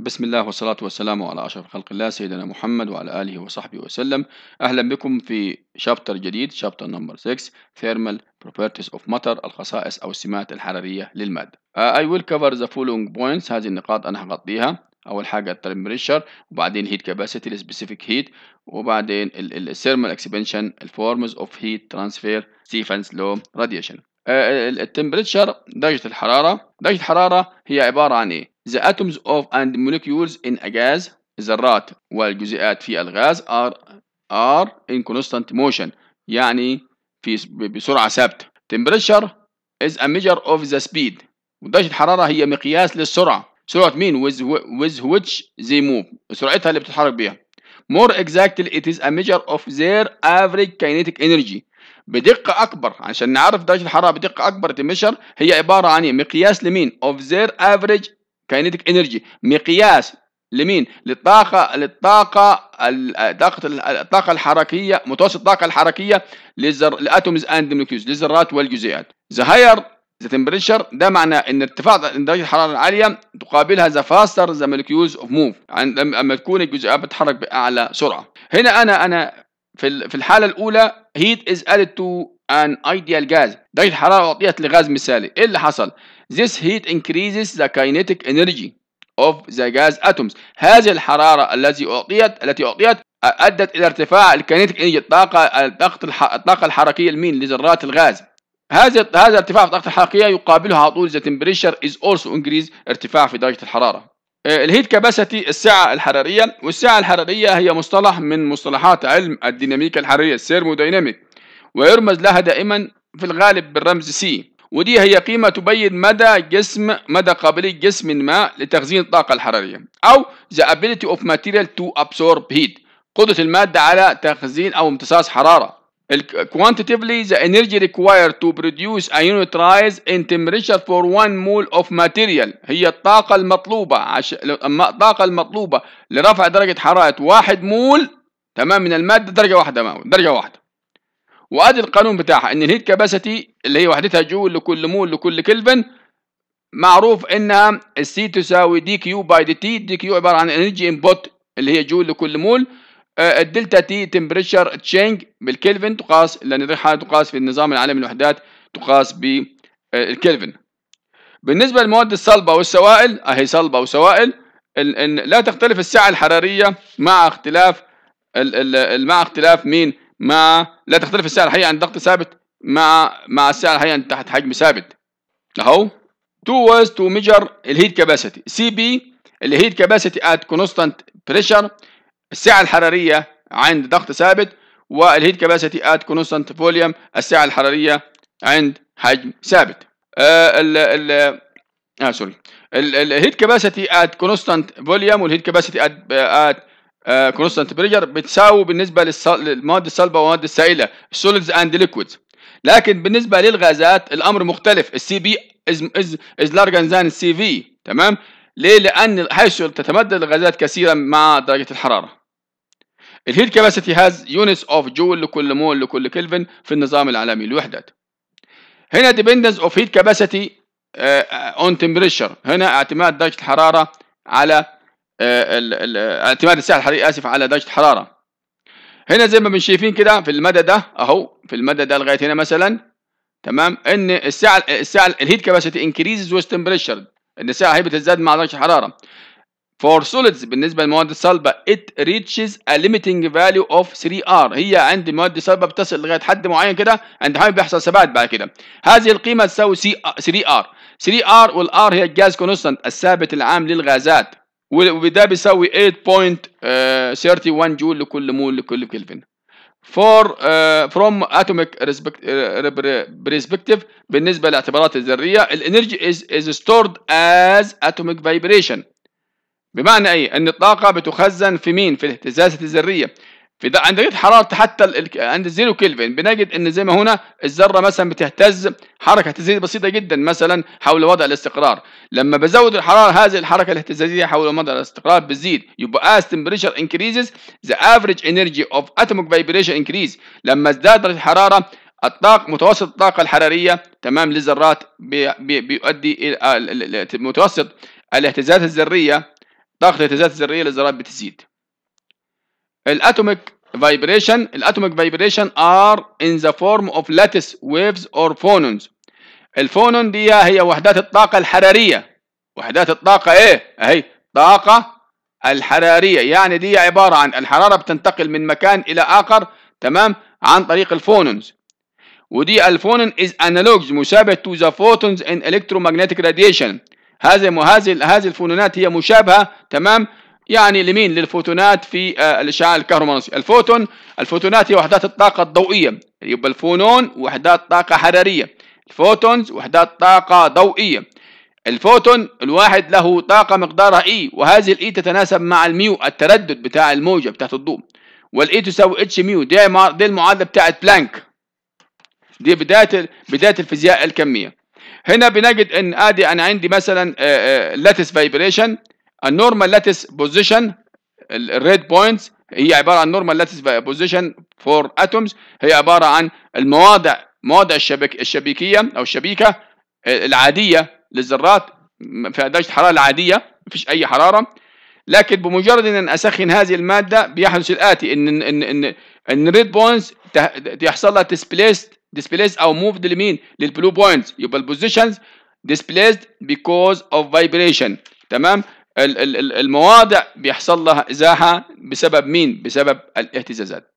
بسم الله والصلاة والسلام على أشرف خلق الله سيدنا محمد وعلى آله وصحبه وسلم أهلا بكم في شابتر جديد شابتر نمبر 6 Thermal Properties of Matter الخصائص أو السمات الحرارية للمادة uh, I will cover the following points هذه النقاط أنا هغطيها أول حاجة التمبريتشر وبعدين heat capacity السبيسيفيك هيت وبعدين الثيرمال اكسبنشن الفورمز اوف هيت ترانسفير ستيفنز لو راديشن التمبريتشر درجة الحرارة درجة الحرارة هي عبارة عن إيه؟ The atoms of and molecules in a gas ذرات والجزيئات في الغاز are are in constant motion يعني في بسرعة ثابتة. Temperature is a measure of the speed ودرجة الحرارة هي مقياس للسرعة. سرعة مين with with which they move سرعتها اللي بتتحرك بيها. More exactly it is a measure of their average kinetic energy بدقة أكبر عشان نعرف درجة الحرارة بدقة أكبر تمشر هي عبارة عن مقياس لمين of their average كاينيتيك انرجي مقياس لمين للطاقه للطاقه طاقه الطاقه الحركيه متوسط الطاقه الحركيه للذر الاتومز اند نيوكليوس للذرات والجزيئات ذا هاير ذا تمبرشر ده معنى ان ارتفاع درجه الحراره العاليه تقابلها ذا فاستر ذا molecules اوف موف لما تكون الجزيئات بتتحرك باعلى سرعه هنا انا انا في في الحاله الاولى هيت از added تو an ideal gas درجة الحرارة أعطيت لغاز مثالي إيه اللي حصل this heat increases the kinetic energy of the gas atoms هذه الحرارة التي أعطيت التي أعطيت أدت إلى ارتفاع الكينيتيك إنرجي الطاقة الطاقة الطاقة الحركية لمين لذرات الغاز هذا هذا ارتفاع في الطاقة الحركية يقابله على طول the temperature is also increase ارتفاع في درجة الحرارة الهيت كاباسيتي السعة الحرارية والسعة الحرارية هي مصطلح من مصطلحات علم الديناميكا الحرارية الثيرموديناميك ويرمز لها دائما في الغالب بالرمز سي ودي هي قيمة تبين مدى جسم مدى قابلية جسم ما لتخزين الطاقة الحرارية أو the ability of material to absorb heat قدرة المادة على تخزين أو امتصاص حرارة quantitatively the energy required to produce a unit rise in temperature for one mole of material هي الطاقة المطلوبة عش... الطاقة المطلوبة لرفع درجة حرارة واحد مول تمام من المادة درجة واحدة درجة واحدة وادي القانون بتاعها ان الهيت كاباسيتي اللي هي وحدتها جول لكل مول لكل كلفن معروف انها السي تساوي دي كيو باي دي تي دي كيو عباره عن انرجي انبوت اللي هي جول لكل مول آه، الدلتا تي تمبريتشر تشينج بالكلفن تقاس لان الريحه تقاس في النظام العالمي للوحدات تقاس بالكلفن آه، بالنسبه للمواد الصلبه والسوائل اهي آه، صلبه وسوائل لا تختلف السعه الحراريه مع اختلاف مع اختلاف مين مع لا تختلف السعر الحقيقي عن ضغط ثابت مع مع الساعة عند تحت حجم ثابت أهو تو واز تو ميجر الهيت كاباسيتي سي بي الهيت كاباسيتي ات كونستانت بريشر السعة الحرارية عند ضغط ثابت والهيت كاباسيتي ات كونستانت فوليوم السعة الحرارية عند حجم ثابت آه، ال ال اه سوري الهيت كاباسيتي ات كونستانت فوليوم والهيت كاباسيتي ات آه كونستانت بريشر بتساوي بالنسبه للمواد الصلبه والمواد السائله سوليدز اند ليكويدز لكن بالنسبه للغازات الامر مختلف السي بي از از از لارجن ذان السي في تمام ليه لان حيث تتمدد الغازات كثيرا مع درجه الحراره الهيت كاباسيتي هاز يونتس اوف جول لكل مول لكل كلفن في النظام العالمي الوحدات هنا dependence of heat capacity آه، آه، on temperature هنا اعتماد درجه الحراره على آه، اعتماد السعر الحراريه اسف على درجه الحراره هنا زي ما بنشايفين كده في المدى ده اهو في المدى ده لغايه هنا مثلا تمام ان الساعه الساعه الهيت كاباسيتي انكريزز ويز تمبريتشر ان الساعه هي بتزداد مع درجه الحراره فور سوليدز بالنسبه للمواد الصلبه ات ريتشز ا ليميتنج فاليو اوف 3 ار هي عند المواد الصلبه بتصل لغايه حد معين كده عند حاجه بيحصل ثبات بعد كده هذه القيمه تساوي 3 ار 3 ار والار هي الجاز كونستنت الثابت العام للغازات وده بيساوي 8.31 جول آه، لكل مول لكل كلفن for uh, from atomic آه، perspective بالنسبه لاعتبارات الذريه الانرجي is is stored as atomic vibration بمعنى ايه ان الطاقه بتخزن في مين في الاهتزازات الذريه في ده عند درجه حراره حتى عند الزيرو كلفن بنجد ان زي ما هنا الذره مثلا بتهتز حركه اهتزازيه بسيطه جدا مثلا حول وضع الاستقرار لما بزود الحراره هذه الحركه الاهتزازيه حول وضع الاستقرار بتزيد يبقى as temperature increases the average energy of atomic vibration increase لما ازداد درجه الحراره الطاقة متوسط الطاقة الحرارية تمام للذرات بي... بي... بيؤدي إلى متوسط الاهتزازات الذرية طاقة الاهتزازات الذرية للذرات بتزيد الاتوميك فايبريشن الاتوميك فايبريشن are in the form of lattice waves or phonons الفونون دي هي وحدات الطاقة الحرارية وحدات الطاقة ايه اهي طاقة الحرارية يعني دي عبارة عن الحرارة بتنتقل من مكان الى اخر تمام عن طريق الفونونز ودي الفونون is انالوجز مشابه to the photons in electromagnetic radiation هذه هذه هذه الفونونات هي مشابهة تمام يعني لمين للفوتونات في آه، الاشعاع الكهرومغناطيسي الفوتون الفوتونات هي وحدات الطاقه الضوئيه يبقى الفونون وحدات طاقه حراريه الفوتونز وحدات طاقه ضوئيه الفوتون الواحد له طاقه مقدارها اي e، وهذه الاي e تتناسب مع الميو التردد بتاع الموجه بتاعت الضوء والاي e تساوي اتش ميو دي دي المعادله بتاعت بلانك دي بدايه بدايه الفيزياء الكميه هنا بنجد ان ادي انا عندي مثلا لاتس آه، فايبريشن آه، النورمال لاتس بوزيشن الريد بوينتس هي عباره عن نورمال لاتس بوزيشن فور اتومز هي عباره عن المواضع مواضع الشبك الشبكيه او الشبيكه العاديه للذرات في درجه الحراره العاديه مفيش اي حراره لكن بمجرد ان اسخن هذه الماده بيحدث الاتي ان ان ان ان الريد بوينتس يحصل لها ديسبليس ديسبليس او موفد لمين للبلو بوينتس يبقى البوزيشنز displaced because of vibration تمام المواضع بيحصل لها ازاحه بسبب مين بسبب الاهتزازات